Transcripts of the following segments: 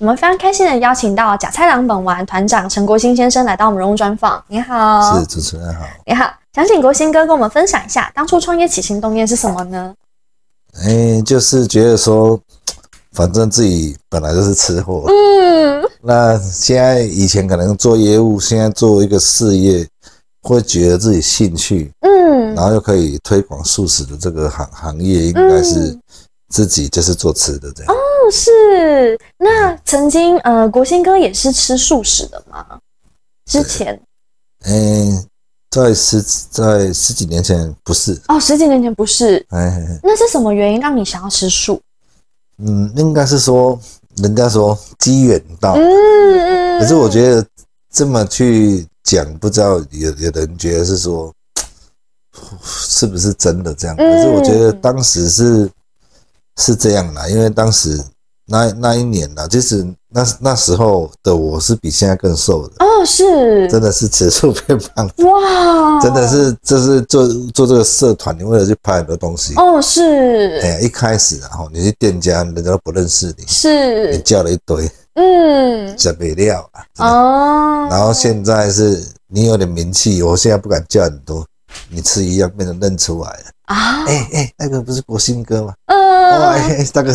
我们非常开心的邀请到假菜郎本丸团长陈国兴先生来到我们人物专访。你好，是主持人好。你好，想请国兴哥跟我们分享一下，当初创业起心动念是什么呢？哎，就是觉得说，反正自己本来就是吃货，嗯。那现在以前可能做业务，现在做一个事业，会觉得自己兴趣，嗯。然后又可以推广素食的这个行行业，应该是。自己就是做吃的这样哦，是那曾经呃，国兴哥也是吃素食的吗？之前，嗯，在十在十几年前不是哦，十几年前不是，哎，那是什么原因让你想要吃素？嗯，应该是说人家说机缘到，嗯嗯，可是我觉得这么去讲，不知道有有人觉得是说，是不是真的这样？可是我觉得当时是。是这样的，因为当时那那一年呢，就是那那时候的我是比现在更瘦的哦，是，真的是吃素变胖哇，真的是就是做做这个社团，你为了去拍很多东西哦，是，哎呀，一开始然后你去店家，人家都不认识你，是，你叫了一堆，嗯，准备料啊，哦，然后现在是你有点名气，我现在不敢叫很多。你吃一样，被人认出来了啊！哎哎，那个不是国兴哥吗？嗯，哇，哎大哥，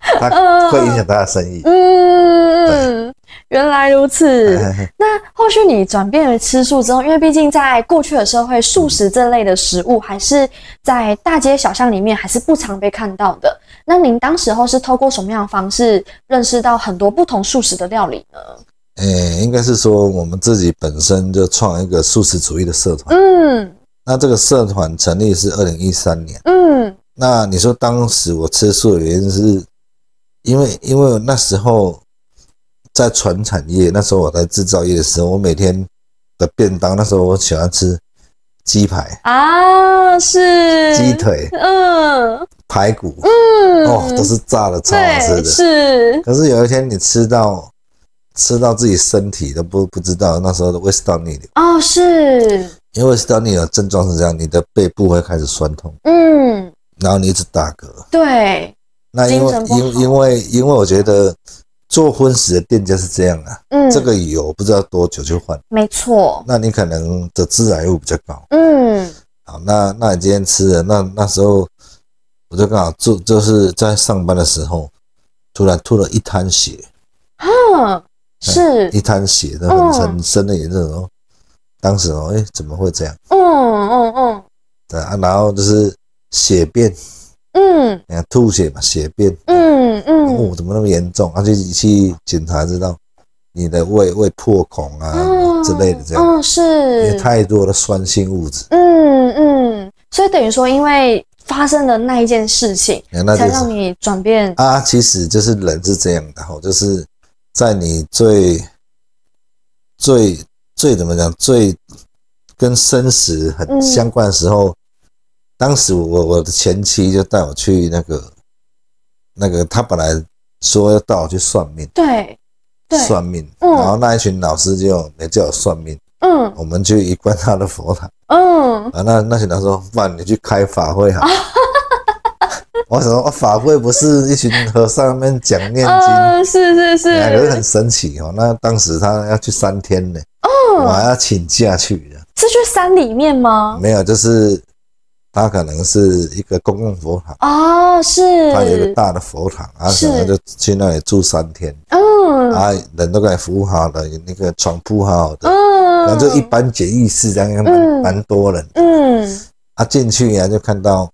他会影响他的生意。嗯，原来如此。那后续你转变为吃素之后，因为毕竟在过去的社会，素食这类的食物还是在大街小巷里面还是不常被看到的。那您当时候是透过什么样的方式认识到很多不同素食的料理呢？哎，应该是说我们自己本身就创一个素食主义的社团。嗯，那这个社团成立是二零一三年。嗯，那你说当时我吃素的原因是，因为因为那时候在传产业，那时候我在制造业的时候，我每天的便当，那时候我喜欢吃鸡排啊，是鸡腿，嗯，排骨，嗯，哦，都是炸的超好吃的，是。可是有一天你吃到。吃到自己身体都不不知道，那时候胃食道逆流哦，是因为胃食道逆流症状是这样，你的背部会开始酸痛，嗯，然后你一直打嗝，对，那因为因因为因为我觉得做荤食的店家是这样啊，嗯，这个油不知道多久就换，没错，那你可能的致癌物比较高，嗯，好，那那你今天吃的那那时候，我就刚好就就是在上班的时候，突然吐了一滩血，哼，是一滩血，那很很深的颜色哦。当时哦，哎，怎么会这样？嗯嗯嗯。对啊，然后就是血便。嗯。你看吐血嘛，血便。嗯嗯。哦，怎么那么严重？而、且你去检查，知道你的胃胃破孔啊之类的这样。嗯，是。因为太多的酸性物质。嗯嗯。所以等于说，因为发生了那一件事情，才让你转变。啊，其实就是人是这样的哈，就是。在你最、最、最怎么讲？最跟生死很相关的时候，当时我我的前妻就带我去那个、那个，他本来说要带我去算命，对，算命，然后那一群老师就没叫我算命，嗯，我们就一观他的佛塔，嗯，啊，那那些师说，哇，你去开法会哈。我想说，法会不是一群和尚们讲念经，是是是，个人很神奇哦。那当时他要去三天呢，哦，我还要请假去的。是去山里面吗？没有，就是他可能是一个公共佛堂哦，是，他有一个大的佛堂啊，什么就去那里住三天啊，人都给服务好了，有那个床铺好的，嗯，然后就一般简易式，这样也蛮蛮多人，嗯，他进去呀就看到。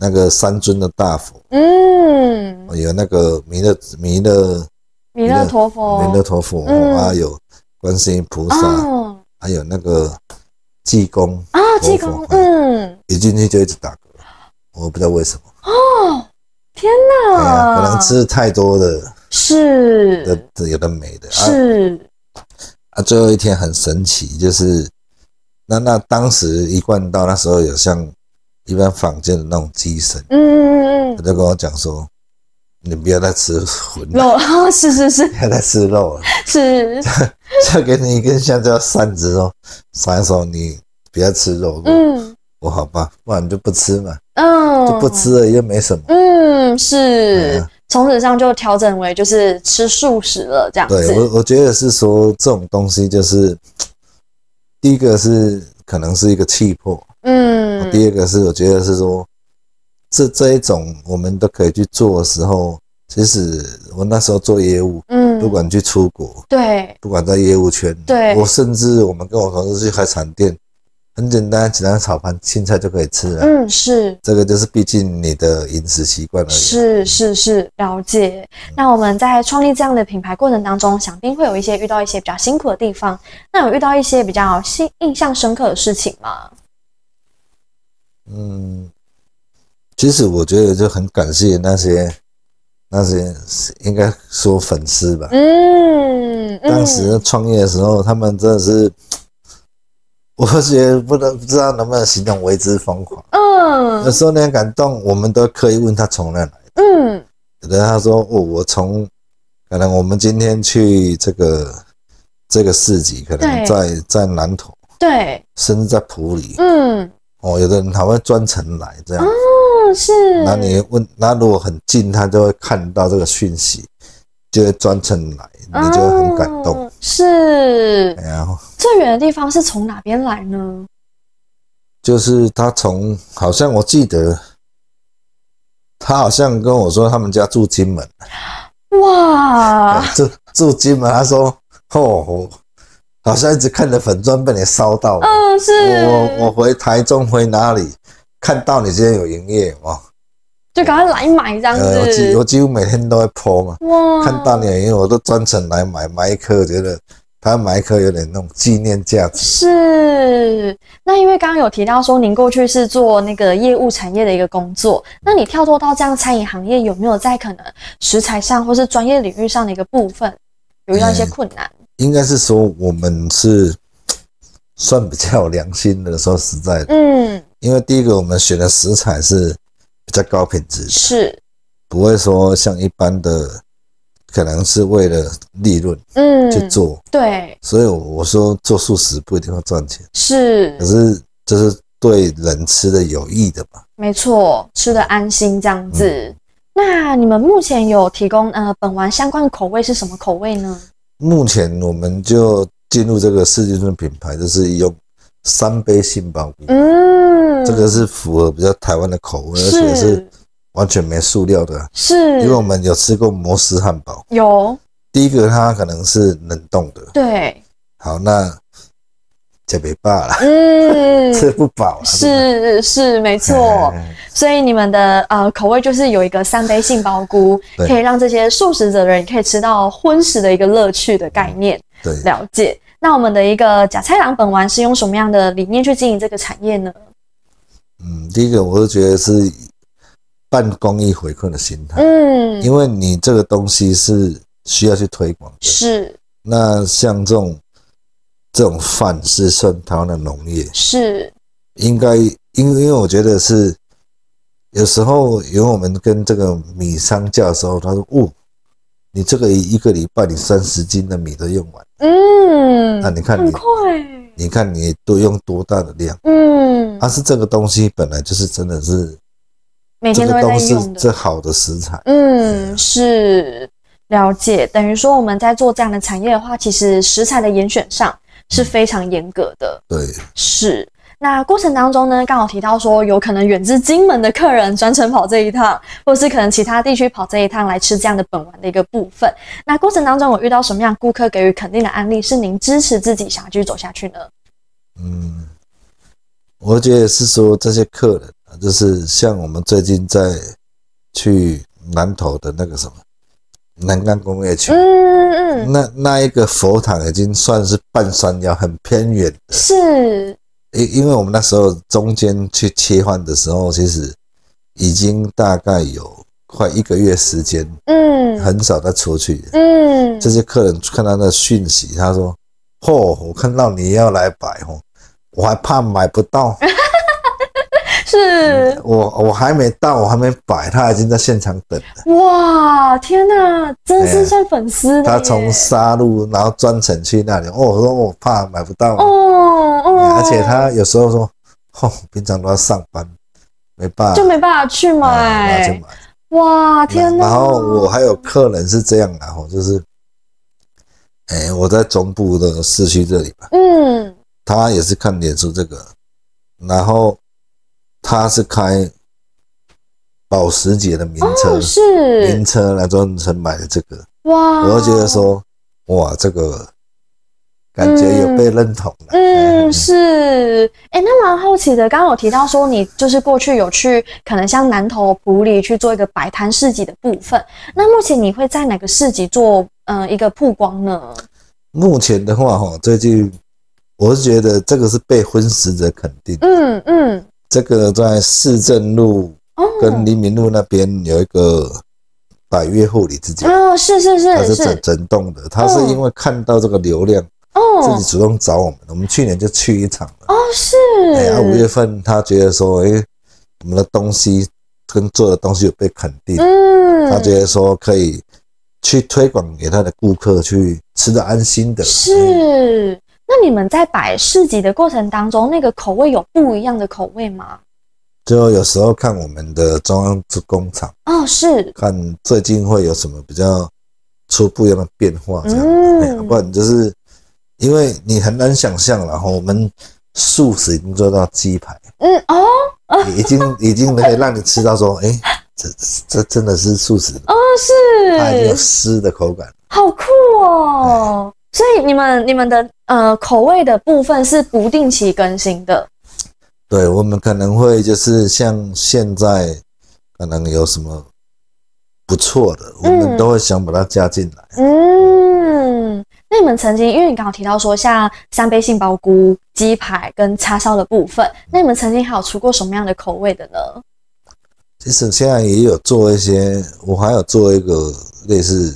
那个三尊的大佛，嗯，有那个弥勒、弥勒、弥勒佛、弥勒佛，啊，有观世音菩萨，还有那个济公啊，济公，嗯，一进去就一直打嗝，我不知道为什么哦，天哪，可能吃太多的，是的，有的没的，是啊，最后一天很神奇，就是那那当时一贯到那时候有像。一般坊间的那种鸡身，嗯嗯嗯，他就跟我讲说：“你不要再吃荤肉，是是是，不要再吃肉了，是。再给你一根香蕉扇子哦，扇手你不要吃肉，嗯，我好吧，不然就不吃嘛，嗯，就不吃了，又没什么，嗯，是从此上就调整为就是吃素食了，这样对我我觉得是说这种东西就是第一个是可能是一个气魄，嗯。”第二个是，我觉得是说，这这一种我们都可以去做的时候，其实我那时候做业务，嗯，不管去出国，对，不管在业务圈，对，我甚至我们跟我同事去开产店，很简单，简单炒盘青菜就可以吃了，嗯，是，这个就是毕竟你的饮食习惯而已，是是是，了解。那我们在创立这样的品牌过程当中，想必会有一些遇到一些比较辛苦的地方，那有遇到一些比较心，印象深刻的事情吗？嗯，其实我觉得就很感谢那些那些应该说粉丝吧。嗯，当时创业的时候，他们真的是，我觉得不能不知道能不能形容为之疯狂。嗯，有时候那感动，我们都刻意问他从哪来。的。嗯，有的他说哦，我从可能我们今天去这个这个市集，可能在在南头，对，甚至在浦里。嗯。哦，有的人他会专程来这样，哦是。那你问，那如果很近，他就会看到这个讯息，就会专程来，你就很感动。是。然后最远的地方是从哪边来呢？就是他从，好像我记得，他好像跟我说他们家住金门。哇！住住金门，他说，哦吼。好像一直看着粉砖被你烧到。嗯，是我我回台中回哪里看到你今天有营业哦，就赶快来买这样子。我几乎每天都会泼嘛，看到你有营业我都专程来买买一颗，觉得他买一颗有点那种纪念价值。是，那因为刚刚有提到说您过去是做那个业务产业的一个工作，那你跳脱到这样餐饮行业，有没有在可能食材上或是专业领域上的一个部分有遇到一些困难？应该是说我们是算比较有良心的，说实在的，嗯，因为第一个我们选的食材是比较高品质，是不会说像一般的，可能是为了利润，嗯，去做，对，所以我说做素食不一定会赚钱，是，可是就是对人吃的有益的吧，没错，吃的安心这样子。那你们目前有提供呃本丸相关的口味是什么口味呢？目前我们就进入这个世界著品牌，就是用三杯杏鲍菇。嗯，这个是符合比较台湾的口味，而且是完全没塑料的，是，因为我们有吃过摩斯汉堡，有，第一个它可能是冷冻的，对，好，那。特别饱了，嗯，吃不饱，是是没错，所以你们的呃口味就是有一个三杯杏鲍菇，可以让这些素食者的人可以吃到荤食的一个乐趣的概念，对，了解。那我们的一个假菜郎本丸是用什么样的理念去经营这个产业呢？嗯，第一个我是觉得是半公益回馈的心态，嗯，因为你这个东西是需要去推广，是那像这种。这种饭是算台湾的农业是，应该，因为因为我觉得是有时候有我们跟这个米商价的时候，他说：“哦，你这个一个礼拜你三十斤的米都用完。”嗯，那你看你，很快，你看你都用多大的量？嗯，但是这个东西本来就是真的是每天都在用的，这好的食材。嗯，是了解，等于说我们在做这样的产业的话，其实食材的严选上。是非常严格的，对，是。那过程当中呢，刚好提到说，有可能远自金门的客人专程跑这一趟，或是可能其他地区跑这一趟来吃这样的本丸的一个部分。那过程当中有遇到什么样顾客给予肯定的案例，是您支持自己想要继续走下去呢？嗯，我觉得是说这些客人啊，就是像我们最近在去南投的那个什么。南干工业区，嗯嗯，那那一个佛堂已经算是半山腰，很偏远。是，因因为我们那时候中间去切换的时候，其实已经大概有快一个月时间，嗯，很少再出去。嗯，这些客人看到那讯息，他说：“嚯，我看到你要来摆嚯，我还怕买不到。” 我我还没到，我还没摆，他已经在现场等了。哇，天哪，真是像粉丝。他从沙路，然后专程去那里。哦，我说我怕买不到。哦哦。而且他有时候说，吼，平常都要上班，没办法，就没办法去买。哇，天哪。然后我还有客人是这样啊，吼，就是，哎，我在中部的市区这里吧。嗯。他也是看脸书这个，然后。他是开保时捷的名车，是名车来专程买的这个哇！我觉得说哇，这个感觉有被认同了。嗯，是哎，那蛮好奇的。刚刚我提到说，你就是过去有去可能像南投埔里去做一个摆摊市集的部分。那目前你会在哪个市集做嗯一个曝光呢？目前的话，哈，最近我是觉得这个是被婚食者肯定。嗯嗯。这个在市政路跟黎明路那边有一个百悦护理之家哦，是是是，它是整整栋的。他是因为看到这个流量哦，自己主动找我们，我们去年就去一场了哦，是。哎呀，五月份他觉得说，哎，我们的东西跟做的东西有被肯定，嗯，他觉得说可以去推广给他的顾客去吃的安心的，是。那你们在摆市集的过程当中，那个口味有不一样的口味吗？就有时候看我们的中央制工厂哦，是看最近会有什么比较出不一样的变化这样。哎，不然就是因为你很难想象然后我们素食已经做到鸡排，嗯哦，已经已经可以让你吃到说，哎，这这真的是素食哦，是它有丝的口感，好酷哦。所以你们你们的。呃，口味的部分是不定期更新的。对，我们可能会就是像现在，可能有什么不错的，我们都会想把它加进来。嗯，那你们曾经，因为你刚好提到说像三杯杏鲍菇鸡排跟叉烧的部分，那你们曾经还有出过什么样的口味的呢？其实现在也有做一些，我还有做一个类似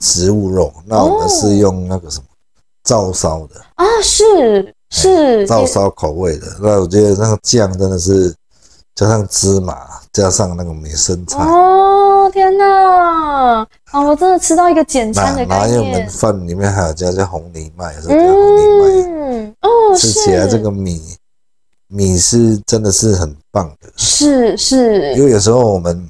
植物肉，那我们是用那个什么。照烧的啊，是是照烧口味的。那我觉得那个酱真的是加上芝麻，加上那个米生菜哦，天哪！啊，我真的吃到一个简餐的概念。哪有米饭里面还有加加红藜麦，是加红藜麦。嗯，哦，吃起来这个米米是真的是很棒的。是是，因为有时候我们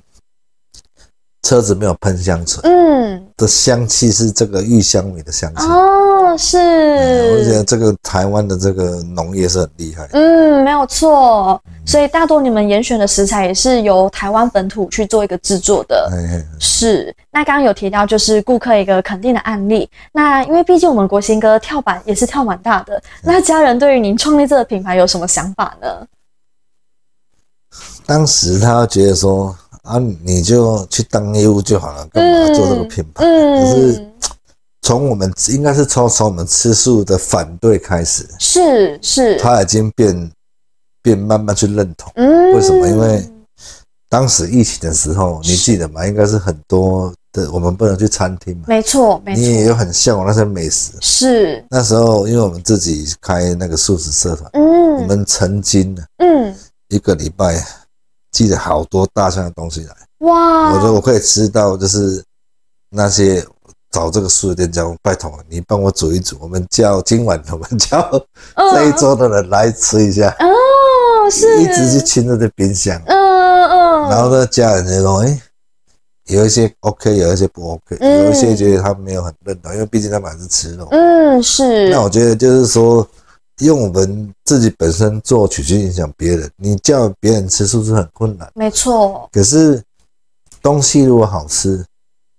车子没有喷香水，嗯，的香气是这个玉香米的香气哦。是，我觉得这个台湾的这个农业是很厉害。嗯，没有错。所以大多你们严选的食材也是由台湾本土去做一个制作的。是。那刚刚有提到就是顾客一个肯定的案例。那因为毕竟我们国新哥跳板也是跳蛮大的。那家人对于您创立这个品牌有什么想法呢？当时他觉得说啊，你就去当业务就好了，干嘛做这个品牌？可是。从我们应该是从从我们吃素的反对开始，是是，他已经变变慢慢去认同。嗯，为什么？因为当时疫情的时候，你记得吗？应该是很多的，我们不能去餐厅嘛。没错，没错。你也有很向往那些美食。是。那时候，因为我们自己开那个素食社团，嗯，我们曾经，嗯，一个礼拜寄了好多大箱的东西来。哇！我说我可以吃到就是那些。找这个素食店家，拜托你帮我煮一煮。我们叫今晚，我们叫这一桌的人来吃一下。哦，是，一直是亲着这冰箱。嗯嗯。然后呢，家人就说，哎，有一些 OK，有一些不 OK，有一些觉得他没有很认同，因为毕竟他们还是吃肉。嗯，是。那我觉得就是说，用我们自己本身做，曲去影响别人。你叫别人吃，是不是很困难？没错。可是东西如果好吃。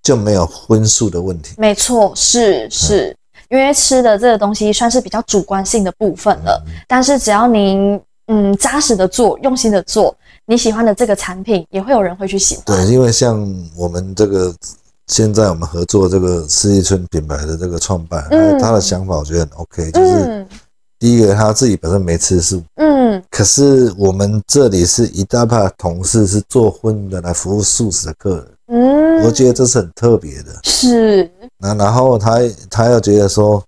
就没有荤素的问题，没错，是是，因为吃的这个东西算是比较主观性的部分了。但是只要您嗯扎实的做，用心的做，你喜欢的这个产品也会有人会去喜欢。对，因为像我们这个现在我们合作这个四季春品牌的这个创办，他的想法我觉得很 OK，就是第一个他自己本身没吃素，嗯，可是我们这里是一大派同事是做荤的来服务素食的客人。嗯，我觉得这是很特别的。是，那然后他他又觉得说，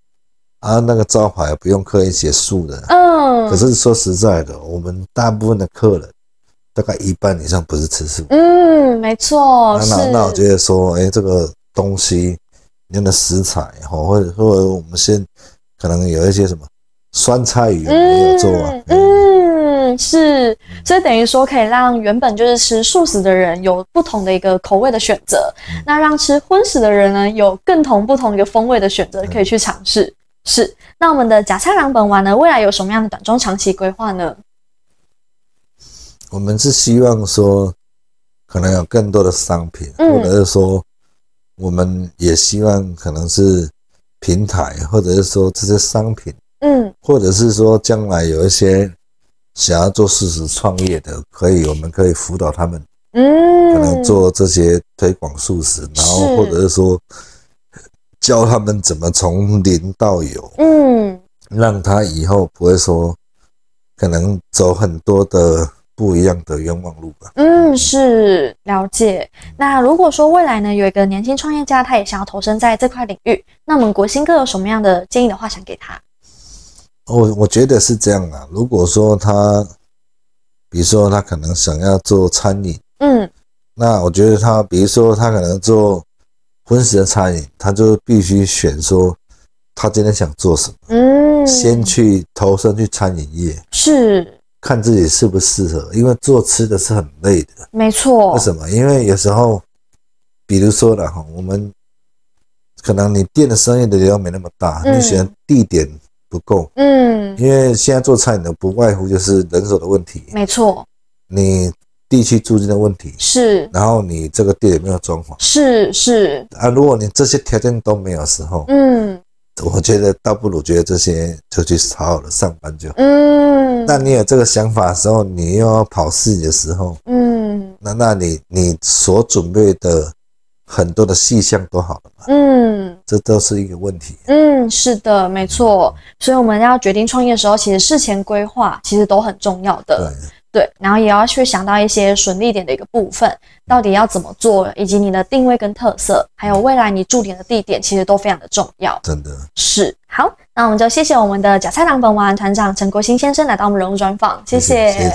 啊，那个招牌不用刻意写素的。嗯。可是说实在的，我们大部分的客人大概一半以上不是吃素。嗯，没错。那那那我觉得说，哎，这个东西用的食材哈，或者或者我们先可能有一些什么酸菜鱼没有做啊。嗯。是，所以等于说可以让原本就是吃素食的人有不同的一个口味的选择，那让吃荤食的人呢有更同不同一个风味的选择可以去尝试。是，那我们的假菜郎本丸呢，未来有什么样的短中长期规划呢？我们是希望说，可能有更多的商品，或者是说，我们也希望可能是平台，或者是说这些商品，嗯，或者是说将来有一些。想要做素食创业的，可以，我们可以辅导他们，嗯，可能做这些推广素食，然后或者是说教他们怎么从零到有，嗯，让他以后不会说可能走很多的不一样的冤枉路吧。嗯，是了解。那如果说未来呢，有一个年轻创业家，他也想要投身在这块领域，那我们国兴哥有什么样的建议的话，想给他？我我觉得是这样啊。如果说他，比如说他可能想要做餐饮，嗯，那我觉得他，比如说他可能做婚食的餐饮，他就必须选说他今天想做什么，嗯，先去投身去餐饮业，是看自己适不适合，因为做吃的是很累的，没错。为什么？因为有时候，比如说了哈，我们可能你店的生意的流量没那么大，你选地点。不够，嗯，因为现在做餐饮的不外乎就是人手的问题，没错，你地区租金的问题是，然后你这个店有没有装潢，是是啊，如果你这些条件都没有时候，嗯，我觉得倒不如觉得这些就去好好的上班就，嗯，那你有这个想法的时候，你又要跑市里的时候，嗯，那那你你所准备的。很多的细项都好了嘛？嗯，这都是一个问题。嗯，是的，没错。所以我们要决定创业的时候，其实事前规划其实都很重要的。对对，然后也要去想到一些损利点的一个部分，到底要怎么做，以及你的定位跟特色，还有未来你驻点的地点，其实都非常的重要。真的。是。好，那我们就谢谢我们的假菜狼本王团长陈国兴先生来到我们人物专访，谢谢。